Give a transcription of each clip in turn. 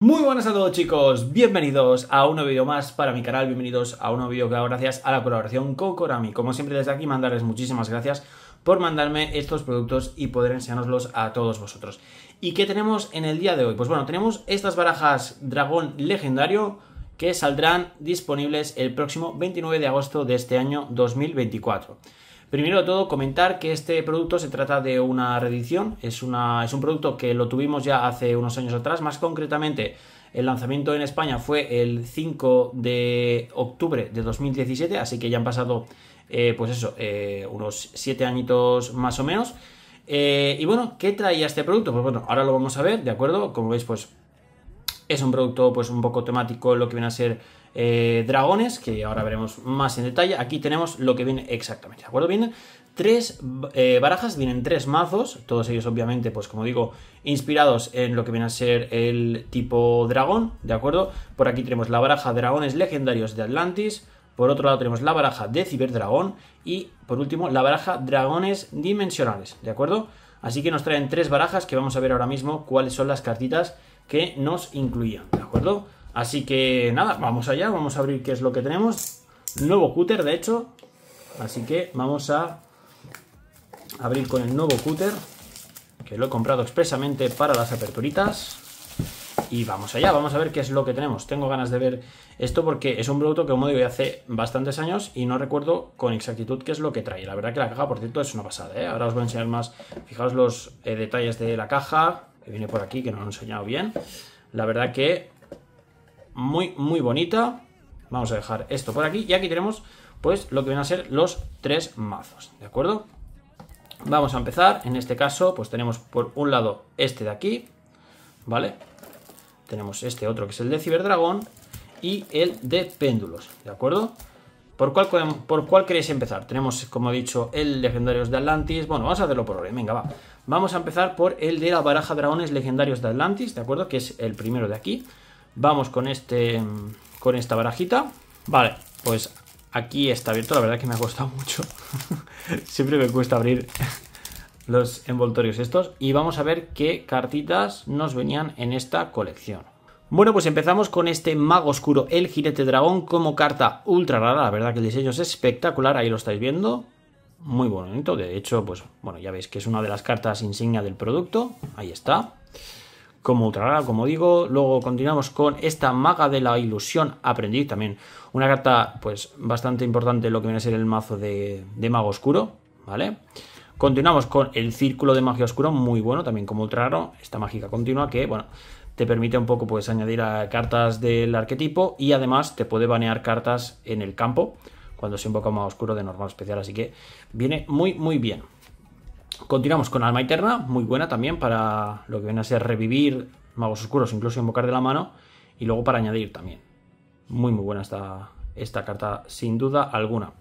Muy buenas a todos chicos, bienvenidos a un nuevo vídeo más para mi canal, bienvenidos a un nuevo vídeo que hago gracias a la colaboración con Corami. Como siempre desde aquí mandarles muchísimas gracias por mandarme estos productos y poder enseñárnoslos a todos vosotros. ¿Y qué tenemos en el día de hoy? Pues bueno, tenemos estas barajas dragón legendario que saldrán disponibles el próximo 29 de agosto de este año 2024. Primero de todo, comentar que este producto se trata de una reedición, es, una, es un producto que lo tuvimos ya hace unos años atrás, más concretamente el lanzamiento en España fue el 5 de octubre de 2017, así que ya han pasado, eh, pues eso, eh, unos 7 añitos más o menos. Eh, y bueno, ¿qué traía este producto? Pues bueno, ahora lo vamos a ver, ¿de acuerdo? Como veis, pues es un producto pues un poco temático, lo que viene a ser eh, dragones, que ahora veremos más en detalle. Aquí tenemos lo que viene exactamente, ¿de acuerdo? Vienen tres eh, barajas, vienen tres mazos, todos ellos obviamente, pues como digo, inspirados en lo que viene a ser el tipo dragón, ¿de acuerdo? Por aquí tenemos la baraja Dragones Legendarios de Atlantis, por otro lado tenemos la baraja de Ciberdragón y por último la baraja Dragones Dimensionales, ¿de acuerdo? Así que nos traen tres barajas que vamos a ver ahora mismo cuáles son las cartitas que nos incluían, ¿de acuerdo? Así que nada, vamos allá, vamos a abrir qué es lo que tenemos. Nuevo cúter, de hecho. Así que vamos a abrir con el nuevo cúter, que lo he comprado expresamente para las aperturitas. Y vamos allá, vamos a ver qué es lo que tenemos. Tengo ganas de ver esto porque es un producto que, como digo, hace bastantes años y no recuerdo con exactitud qué es lo que trae. La verdad que la caja, por cierto, es una pasada. ¿eh? Ahora os voy a enseñar más. Fijaos los eh, detalles de la caja, que viene por aquí, que no lo he enseñado bien. La verdad que muy, muy bonita. Vamos a dejar esto por aquí. Y aquí tenemos, pues, lo que van a ser los tres mazos, ¿de acuerdo? Vamos a empezar. En este caso, pues tenemos por un lado este de aquí, ¿vale? Tenemos este otro que es el de Ciberdragón y el de Péndulos, ¿de acuerdo? ¿Por cuál, ¿Por cuál queréis empezar? Tenemos, como he dicho, el Legendarios de Atlantis. Bueno, vamos a hacerlo por orden, venga, va. Vamos a empezar por el de la baraja Dragones Legendarios de Atlantis, ¿de acuerdo? Que es el primero de aquí. Vamos con este con esta barajita. Vale, pues aquí está abierto. La verdad que me ha costado mucho. Siempre me cuesta abrir los envoltorios estos. Y vamos a ver qué cartitas nos venían en esta colección. Bueno, pues empezamos con este mago oscuro, el jinete dragón, como carta ultra rara. La verdad que el diseño es espectacular, ahí lo estáis viendo. Muy bonito, de hecho, pues bueno, ya veis que es una de las cartas insignia del producto. Ahí está como raro como digo. Luego continuamos con esta maga de la ilusión, aprendiz también. Una carta, pues, bastante importante lo que viene a ser el mazo de, mago oscuro, ¿vale? Continuamos con el círculo de magia oscuro, muy bueno, también como raro esta mágica continua que, bueno, te permite un poco, pues, añadir a cartas del arquetipo y además te puede banear cartas en el campo cuando se invoca poco mago oscuro de normal especial, así que viene muy, muy bien. Continuamos con Alma Eterna, muy buena también para lo que viene a ser revivir magos oscuros, incluso invocar de la mano, y luego para añadir también. Muy, muy buena esta, esta carta, sin duda alguna.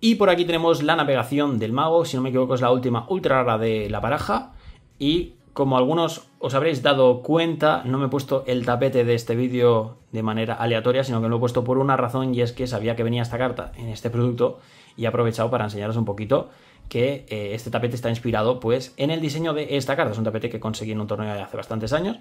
Y por aquí tenemos la navegación del mago, si no me equivoco es la última ultra rara de la baraja. Y como algunos os habréis dado cuenta, no me he puesto el tapete de este vídeo de manera aleatoria, sino que lo he puesto por una razón y es que sabía que venía esta carta en este producto y he aprovechado para enseñaros un poquito que eh, este tapete está inspirado pues en el diseño de esta carta. Es un tapete que conseguí en un torneo de hace bastantes años.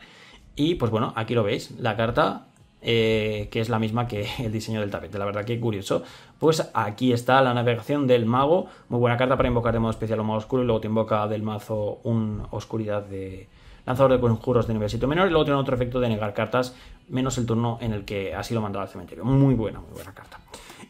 Y pues bueno, aquí lo veis, la carta eh, que es la misma que el diseño del tapete. La verdad que curioso. Pues aquí está la navegación del mago. Muy buena carta para invocar de modo especial o modo oscuro y luego te invoca del mazo un oscuridad de, lanzador de conjuros de nivel 7 menor, y luego tiene otro efecto de negar cartas, menos el turno en el que ha sido mandado al cementerio. Muy buena, muy buena carta.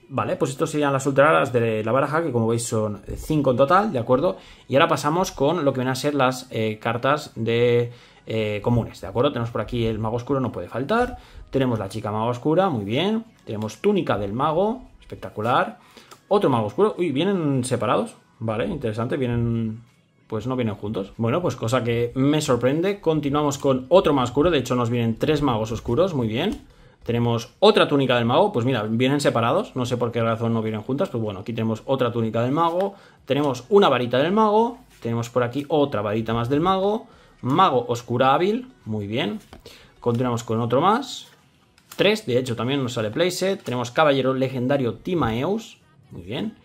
Vale, pues estos serían las ultraras de la baraja, que como veis son 5 en total, ¿de acuerdo? Y ahora pasamos con lo que van a ser las eh, cartas de eh, comunes, ¿de acuerdo? Tenemos por aquí el mago oscuro, no puede faltar. Tenemos la chica mago oscura, muy bien. Tenemos túnica del mago, espectacular. Otro mago oscuro, uy, vienen separados, vale, interesante, vienen pues no vienen juntos. Bueno, pues cosa que me sorprende. Continuamos con otro más oscuro. De hecho, nos vienen tres magos oscuros. Muy bien. Tenemos otra túnica del mago, pues mira, vienen separados, no sé por qué razón no vienen juntas, pues bueno, aquí tenemos otra túnica del mago, tenemos una varita del mago, tenemos por aquí otra varita más del mago, mago oscura hábil, muy bien, continuamos con otro más, tres, de hecho también nos sale playset, tenemos caballero legendario Timaeus, muy bien,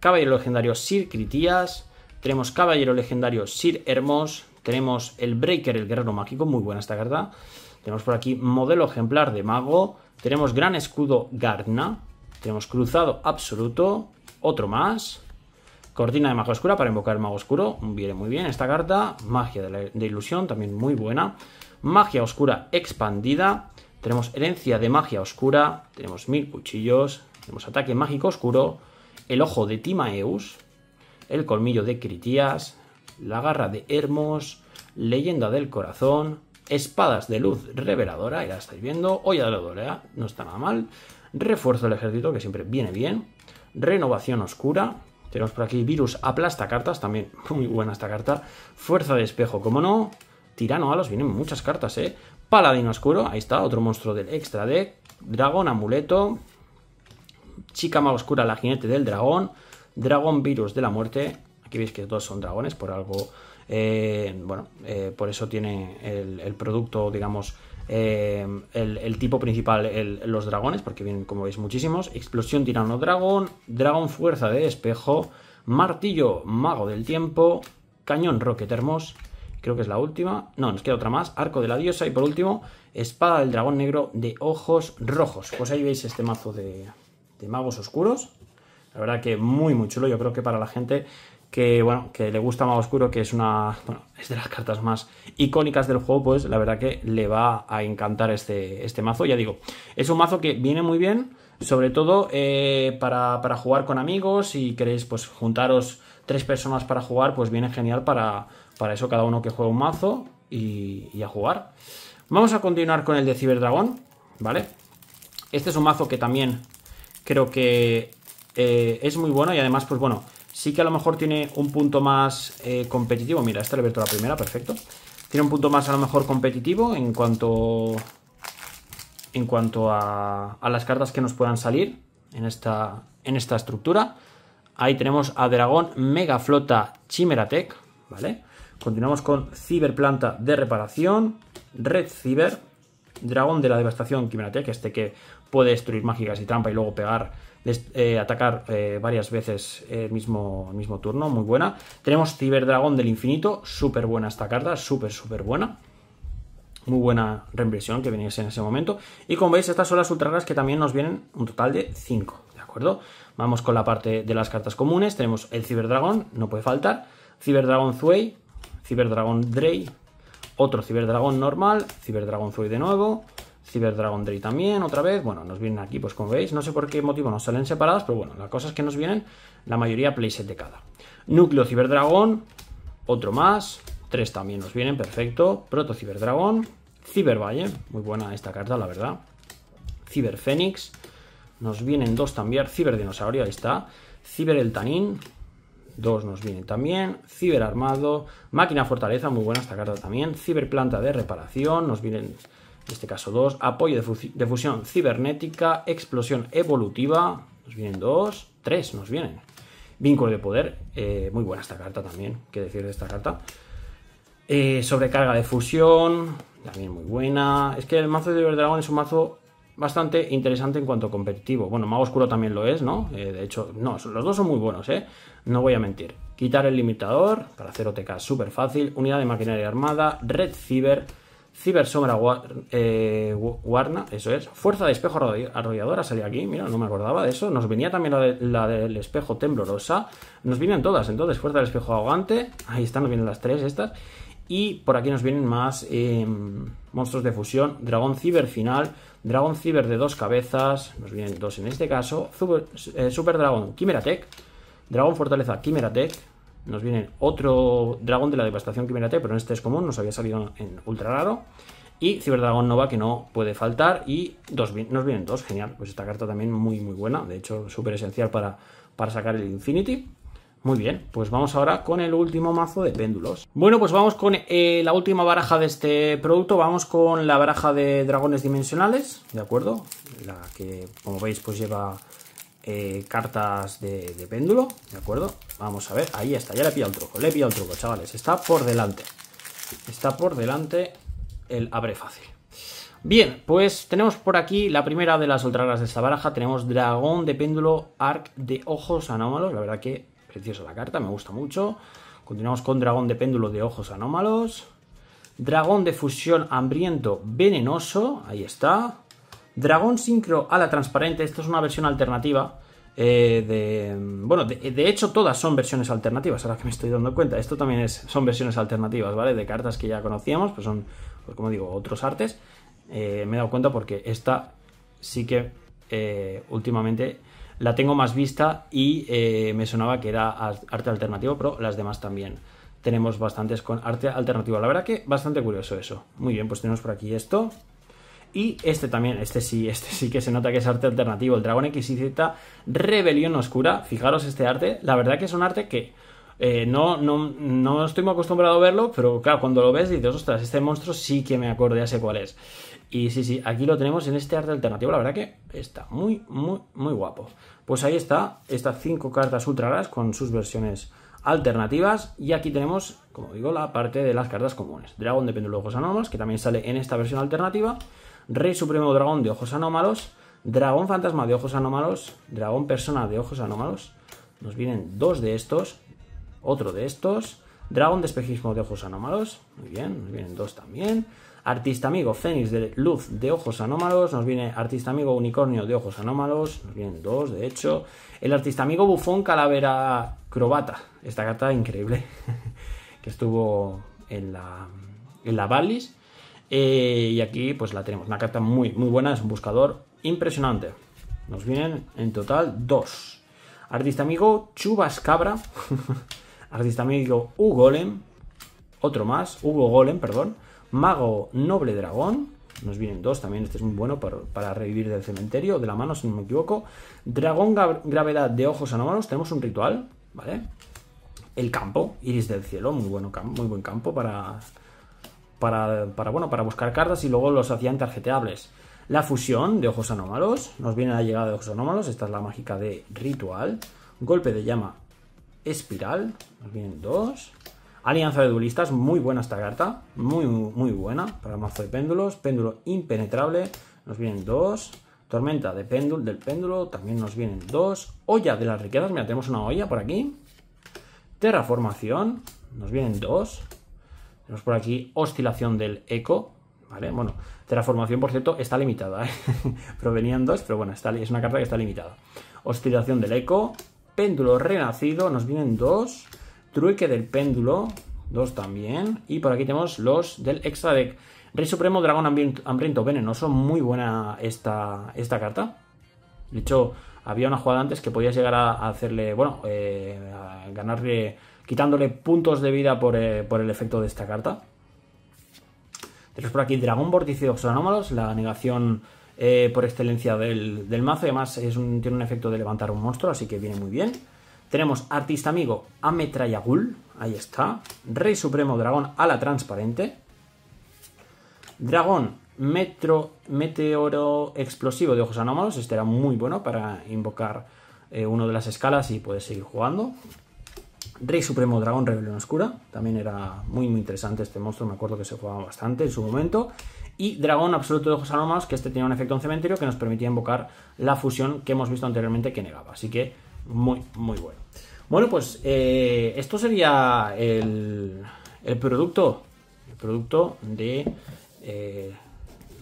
caballero legendario Sir Critias, tenemos Caballero Legendario Sir Hermos. Tenemos el Breaker, el Guerrero Mágico. Muy buena esta carta. Tenemos por aquí Modelo Ejemplar de Mago. Tenemos Gran Escudo Gardna. Tenemos Cruzado Absoluto. Otro más. Cortina de Mago Oscura para invocar Mago Oscuro. Viene muy bien esta carta. Magia de, de Ilusión, también muy buena. Magia Oscura Expandida. Tenemos Herencia de Magia Oscura. Tenemos Mil Cuchillos. Tenemos Ataque Mágico Oscuro. El Ojo de Timaeus el colmillo de critías la garra de Hermos, leyenda del corazón, espadas de luz reveladora, ahí la estáis viendo, olla de la Dorea, no está nada mal, refuerzo del ejército, que siempre viene bien, renovación oscura, tenemos por aquí virus aplasta cartas, también muy buena esta carta, fuerza de espejo, como no, tirano los vienen muchas cartas, eh, paladín oscuro, ahí está, otro monstruo del extra deck, dragón amuleto, chica más oscura, la jinete del dragón, dragón Virus de la Muerte. Aquí veis que todos son dragones, por algo. Eh, bueno, eh, por eso tiene el, producto, digamos, eh, el, tipo principal, los dragones, porque vienen, como veis, muchísimos. Explosión Tirano Dragón, Dragón Fuerza de Espejo, Martillo Mago del Tiempo, Cañón Rocket Hermos, creo que es la última. No, nos queda otra más. Arco de la diosa y por último, espada del dragón negro de ojos rojos. Pues ahí veis este mazo de magos oscuros. La verdad que muy, muy chulo. Yo creo que para la gente que, bueno, que le gusta Mago Oscuro, que es una, bueno, es de las cartas más icónicas del juego, pues la verdad que le va a encantar este, este mazo. Ya digo, es un mazo que viene muy bien, sobre todo eh, para, jugar con amigos, si queréis pues juntaros tres personas para jugar, pues viene genial para, eso cada uno que juega un mazo y, y, a jugar. Vamos a continuar con el de Ciberdragón, ¿vale? Este es un mazo que también creo que eh, es muy bueno y además, pues bueno, sí que a lo mejor tiene un punto más eh, competitivo. Mira, esta le he abierto la primera, perfecto. Tiene un punto más a lo mejor competitivo en cuanto, en cuanto a, las cartas que nos puedan salir en esta, en esta estructura. Ahí tenemos a Dragón Mega Flota Chimeratec, ¿vale? Continuamos con Ciberplanta de Reparación, Red Ciber, Dragón de la Devastación Chimeratec, este que puede destruir mágicas y trampa y luego pegar eh, atacar eh, varias veces el eh, mismo, mismo turno, muy buena. Tenemos Ciberdragón del Infinito, súper buena esta carta, súper, súper buena. Muy buena reimpresión que viniese en ese momento. Y como veis, estas son las ultra que también nos vienen un total de 5, ¿de acuerdo? Vamos con la parte de las cartas comunes. Tenemos el Ciberdragón, no puede faltar. Ciberdragón Zuey, Ciberdragón Drey, otro Ciberdragón normal, Ciberdragón Zuey de nuevo, Cyber Dragon también, otra vez. Bueno, nos vienen aquí, pues como veis, no sé por qué motivo nos salen separados, pero bueno, la cosa es que nos vienen la mayoría playset de cada. Núcleo Cyber otro más, tres también nos vienen, perfecto. Proto Cyber Dragon, Valle, muy buena esta carta, la verdad. Cyber nos vienen dos también, Cyber Dinosaurio, ahí está. Cyber El dos nos vienen también. Ciber Armado, Máquina Fortaleza, muy buena esta carta también. Ciber Planta de Reparación, nos vienen en este caso dos, apoyo de, fusión cibernética, explosión evolutiva, nos vienen dos, tres nos vienen. Vínculo de poder, eh, muy buena esta carta también, qué decir de esta carta. Eh, sobrecarga de fusión, también muy buena. Es que el mazo de dragón es un mazo bastante interesante en cuanto a competitivo. Bueno, Mago Oscuro también lo es, ¿no? Eh, de hecho, no, los dos son muy buenos, ¿eh? No voy a mentir. Quitar el limitador para hacer OTK súper fácil. Unidad de maquinaria armada, red ciber Cibersombra eh, Warna, eso es. Fuerza de espejo arrolladora salía aquí, mira, no me acordaba de eso. Nos venía también la, del espejo temblorosa. Nos vienen todas, entonces, fuerza del espejo ahogante. Ahí están, nos vienen las tres estas. Y por aquí nos vienen más em, monstruos de fusión. Dragón ciber final. Dragón ciber de dos cabezas. Nos vienen dos en este caso. Eh, Super, dragón Dragón fortaleza Quimera nos viene otro dragón de la devastación que T pero este es común, nos había salido en ultra raro. Y Ciberdragón Nova, que no puede faltar. Y dos, nos vienen dos, genial. Pues esta carta también muy, muy buena. De hecho, súper esencial para, para sacar el Infinity. Muy bien, pues vamos ahora con el último mazo de péndulos. Bueno, pues vamos con eh, la última baraja de este producto. Vamos con la baraja de dragones dimensionales, ¿de acuerdo? La que, como veis, pues lleva eh, cartas de, péndulo, ¿de acuerdo? Vamos a ver, ahí está, ya le he pillado el truco, le he pillado el truco, chavales. Está por delante. Está por delante el abre fácil. Bien, pues tenemos por aquí la primera de las ultrarras de esta baraja. Tenemos Dragón de Péndulo, Arc de Ojos Anómalos. La verdad que preciosa la carta, me gusta mucho. Continuamos con Dragón de Péndulo de Ojos Anómalos. Dragón de Fusión Hambriento Venenoso, ahí está. Dragón Sincro a la Transparente, esta es una versión alternativa. Eh, de, bueno, de, hecho todas son versiones alternativas, ahora que me estoy dando cuenta. Esto también es, son versiones alternativas, ¿vale? De cartas que ya conocíamos, pues son, pues, como digo, otros artes. Eh, me he dado cuenta porque esta sí que eh, últimamente la tengo más vista y me sonaba que era arte alternativo, pero las demás también tenemos bastantes con arte alternativo. La verdad que bastante curioso eso. Muy bien, pues tenemos por aquí esto. Y este también, este sí, este sí que se nota que es arte alternativo, el Dragon XYZ Rebelión Oscura. Fijaros este arte, la verdad que es un arte que eh, no, no, estoy muy acostumbrado a verlo, pero claro, cuando lo ves dices, ostras, este monstruo sí que me acorde a sé cuál es. Y sí, sí, aquí lo tenemos en este arte alternativo, la verdad que está muy, muy, muy guapo. Pues ahí está, estas cinco cartas ultra raras con sus versiones alternativas. Y aquí tenemos, como digo, la parte de las cartas comunes. Dragón de pendulogos anónimos, que también sale en esta versión alternativa. Rey Supremo Dragón de Ojos Anómalos, Dragón Fantasma de Ojos Anómalos, Dragón Persona de Ojos Anómalos. Nos vienen dos de estos, otro de estos, Dragón de Espejismo de Ojos Anómalos. Muy bien, nos vienen dos también. Artista Amigo Fénix de Luz de Ojos Anómalos, nos viene Artista Amigo Unicornio de Ojos Anómalos, nos vienen dos, de hecho. El Artista Amigo Bufón Calavera Crobata, esta carta increíble, que estuvo en la, en la eh, y aquí pues la tenemos, una carta muy, muy buena, es un buscador impresionante. Nos vienen en total dos. Artista amigo Chubas Cabra. Artista amigo Golem. Otro más, Hugo Golem, perdón. Mago Noble Dragón. Nos vienen dos también, este es muy bueno para, revivir del cementerio, de la mano, si no me equivoco. Dragón Gravedad de Ojos Anómalos, tenemos un ritual, ¿vale? El campo, Iris del Cielo, muy, bueno, muy buen campo para para, bueno, para buscar cartas y luego los hacían tarjeteables. La fusión de ojos anómalos, nos viene la llegada de ojos anómalos, esta es la mágica de ritual. Golpe de llama espiral, nos vienen dos. Alianza de duelistas, muy buena esta carta, muy, muy buena para el mazo de péndulos. Péndulo impenetrable, nos vienen dos. Tormenta de péndulo, del péndulo, también nos vienen dos. Olla de las riquezas, mira, tenemos una olla por aquí. Terraformación, nos vienen dos. Tenemos por aquí oscilación del eco, ¿vale? Bueno, terraformación, por cierto, está limitada, ¿eh? Provenían dos, pero bueno, es una carta que está limitada. Oscilación del eco, péndulo renacido, nos vienen dos. Trueque del péndulo, dos también. Y por aquí tenemos los del extra deck. Rey Supremo, Dragón Hambriento Venenoso, muy buena esta, esta carta. De hecho, había una jugada antes que podías llegar a, hacerle, bueno, eh, a ganarle quitándole puntos de vida eh, por, el efecto de esta carta. Tenemos por aquí Dragón Vórtice de Ojos Anómalos, la negación eh, por excelencia del, mazo. Además, tiene un efecto de levantar un monstruo, así que viene muy bien. Tenemos Artista Amigo Ametrayagul, ahí está. Rey Supremo Dragón Ala Transparente. Dragón Metro, Meteoro Explosivo de Ojos Anómalos, este era muy bueno para invocar eh, uno una de las escalas y puedes seguir jugando. Rey Supremo Dragón Rebelión Oscura, también era muy muy interesante este monstruo, me acuerdo que se jugaba bastante en su momento. Y Dragón Absoluto de Ojos que este tenía un efecto en cementerio que nos permitía invocar la fusión que hemos visto anteriormente que negaba. Así que muy, muy bueno. Bueno, pues eh, esto sería el, producto. El producto de. Eh,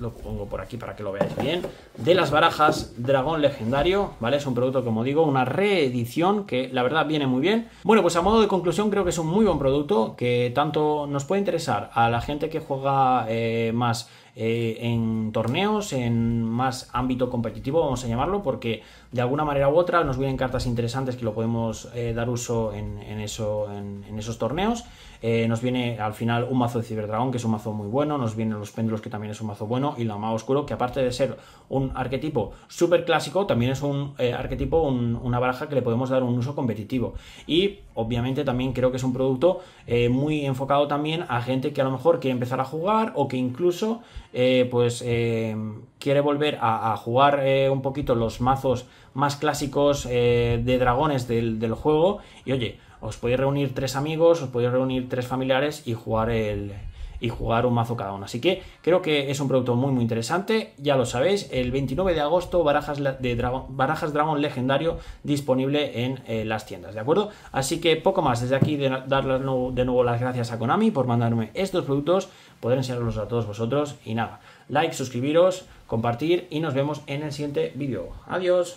lo pongo por aquí para que lo veáis bien, de las barajas Dragón Legendario, ¿vale? Es un producto, como digo, una reedición que la verdad viene muy bien. Bueno, pues a modo de conclusión creo que es un muy buen producto que tanto nos puede interesar a la gente que juega eh, más eh, en torneos, en más ámbito competitivo, vamos a llamarlo, porque de alguna manera u otra nos vienen cartas interesantes que lo podemos eh, dar uso en, eso, en, esos torneos. Eh, nos viene al final un mazo de Ciberdragón, que es un mazo muy bueno, nos vienen los péndulos, que también es un mazo bueno, y la Mago Oscuro, que aparte de ser un arquetipo súper clásico, también es un arquetipo, una baraja que le podemos dar un uso competitivo. Y obviamente también creo que es un producto eh, muy enfocado también a gente que a lo mejor quiere empezar a jugar o que incluso eh, pues eh, quiere volver a, jugar un poquito los mazos más clásicos de dragones del, del, juego y oye, os podéis reunir tres amigos, os podéis reunir tres familiares y jugar el, y jugar un mazo cada uno. Así que creo que es un producto muy muy interesante, ya lo sabéis, el 29 de agosto barajas, de barajas legendario disponible en eh, las tiendas, ¿de acuerdo? Así que poco más, desde aquí de, darle de nuevo las gracias a Konami por mandarme estos productos, poder enseñarlos a todos vosotros y nada, like, suscribiros, compartir y nos vemos en el siguiente vídeo. Adiós.